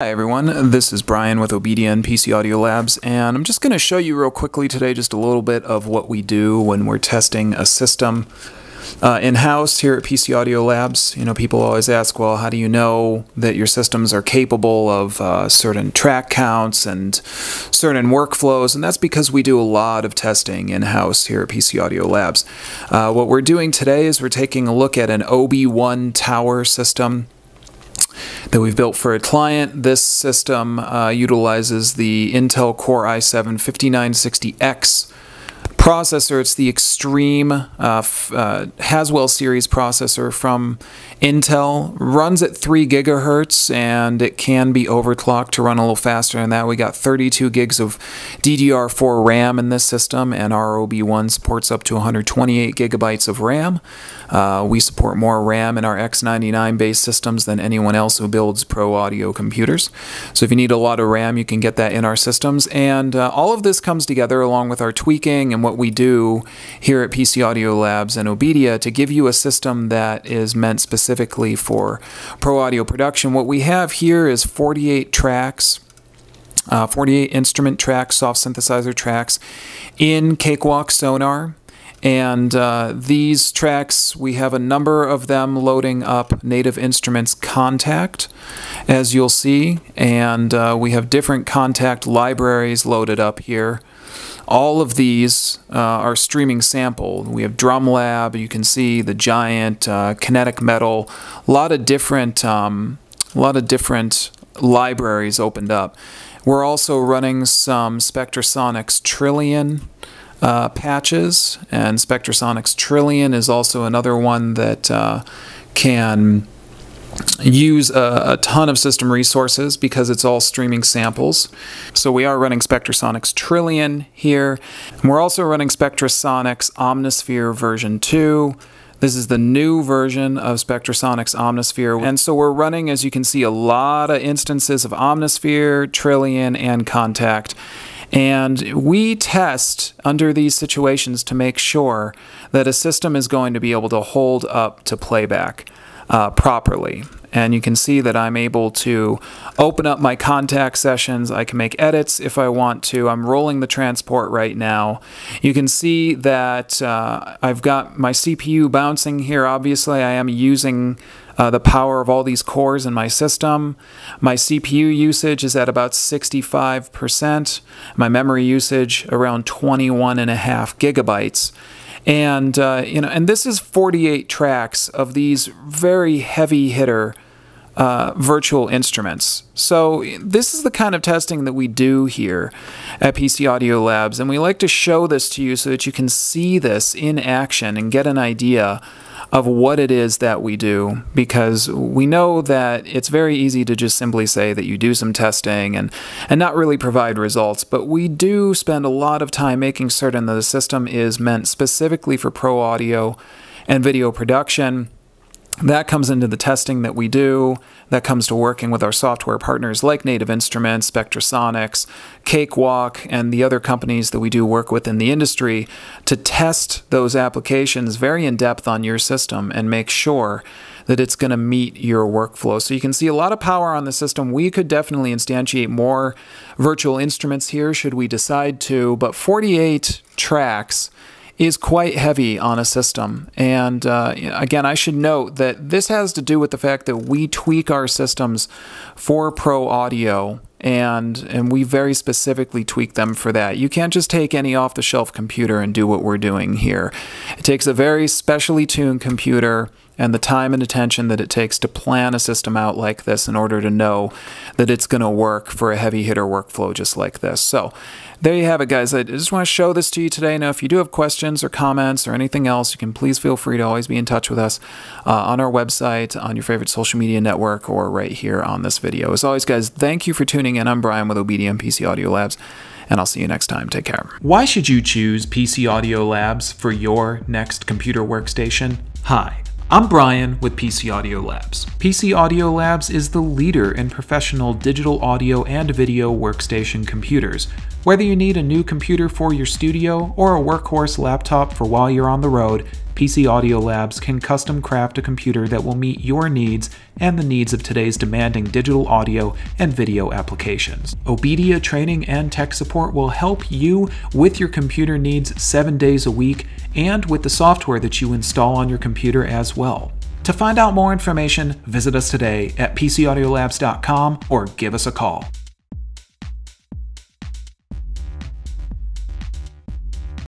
Hi everyone, this is Brian with Obedient PC Audio Labs, and I'm just going to show you real quickly today just a little bit of what we do when we're testing a system uh, in-house here at PC Audio Labs. You know, people always ask, well, how do you know that your systems are capable of uh, certain track counts and certain workflows? And that's because we do a lot of testing in-house here at PC Audio Labs. Uh, what we're doing today is we're taking a look at an OB1 tower system that we've built for a client. This system uh, utilizes the Intel Core i7 5960X processor. It's the Extreme uh, uh, Haswell series processor from Intel. Runs at 3 gigahertz and it can be overclocked to run a little faster than that. We got 32 gigs of DDR4 RAM in this system and ROB1 supports up to 128 gigabytes of RAM. Uh, we support more RAM in our X99 based systems than anyone else who builds pro audio computers. So if you need a lot of RAM, you can get that in our systems. And uh, all of this comes together along with our tweaking and what we do here at PC Audio Labs and Obedia to give you a system that is meant specifically for pro audio production. What we have here is 48 tracks. Uh, 48 instrument tracks, soft synthesizer tracks in Cakewalk Sonar. And uh, these tracks, we have a number of them loading up Native Instruments Contact, as you'll see. And uh, we have different contact libraries loaded up here. All of these uh, are streaming sample. We have Drumlab, you can see the giant uh, kinetic metal, a lot of different, um, a lot of different libraries opened up. We're also running some Spectrasonics Trillion uh, patches, and Spectrasonics Trillion is also another one that uh, can use a, a, ton of system resources because it's all streaming samples. So we are running Spectrasonics Trillion here. And we're also running Spectrasonics Omnisphere version 2. This is the new version of Spectrasonics Omnisphere. And so we're running, as you can see, a lot of instances of Omnisphere, Trillion, and Contact. And we test under these situations to make sure that a system is going to be able to hold up to playback uh, properly. And you can see that I'm able to open up my contact sessions. I can make edits if I want to. I'm rolling the transport right now. You can see that uh, I've got my CPU bouncing here. Obviously, I am using uh, the power of all these cores in my system. My CPU usage is at about 65%. My memory usage around 21 and a half gigabytes and uh, you know, and this is 48 tracks of these very heavy hitter uh, virtual instruments. So this is the kind of testing that we do here at PC Audio Labs, and we like to show this to you so that you can see this in action and get an idea of what it is that we do because we know that it's very easy to just simply say that you do some testing and, and not really provide results, but we do spend a lot of time making certain that the system is meant specifically for pro audio and video production that comes into the testing that we do. That comes to working with our software partners like Native Instruments, Spectrasonics, Cakewalk, and the other companies that we do work with in the industry to test those applications very in depth on your system and make sure that it's going to meet your workflow. So you can see a lot of power on the system. We could definitely instantiate more virtual instruments here should we decide to, but 48 tracks is quite heavy on a system. And uh, again, I should note that this has to do with the fact that we tweak our systems for pro audio and and we very specifically tweak them for that. You can't just take any off the shelf computer and do what we're doing here. It takes a very specially tuned computer and the time and attention that it takes to plan a system out like this in order to know that it's going to work for a heavy hitter workflow just like this. So there you have it, guys. I just want to show this to you today. Now, if you do have questions or comments or anything else, you can please feel free to always be in touch with us uh, on our website, on your favorite social media network, or right here on this video. As always, guys, thank you for tuning in. I'm Brian with OBDM PC Audio Labs and I'll see you next time. Take care. Why should you choose PC Audio Labs for your next computer workstation? Hi. I'm Brian with PC Audio Labs. PC Audio Labs is the leader in professional digital audio and video workstation computers. Whether you need a new computer for your studio or a workhorse laptop for while you're on the road, PC Audio Labs can custom craft a computer that will meet your needs and the needs of today's demanding digital audio and video applications. Obedia training and tech support will help you with your computer needs seven days a week and with the software that you install on your computer as well. To find out more information, visit us today at PCAudiolabs.com or give us a call.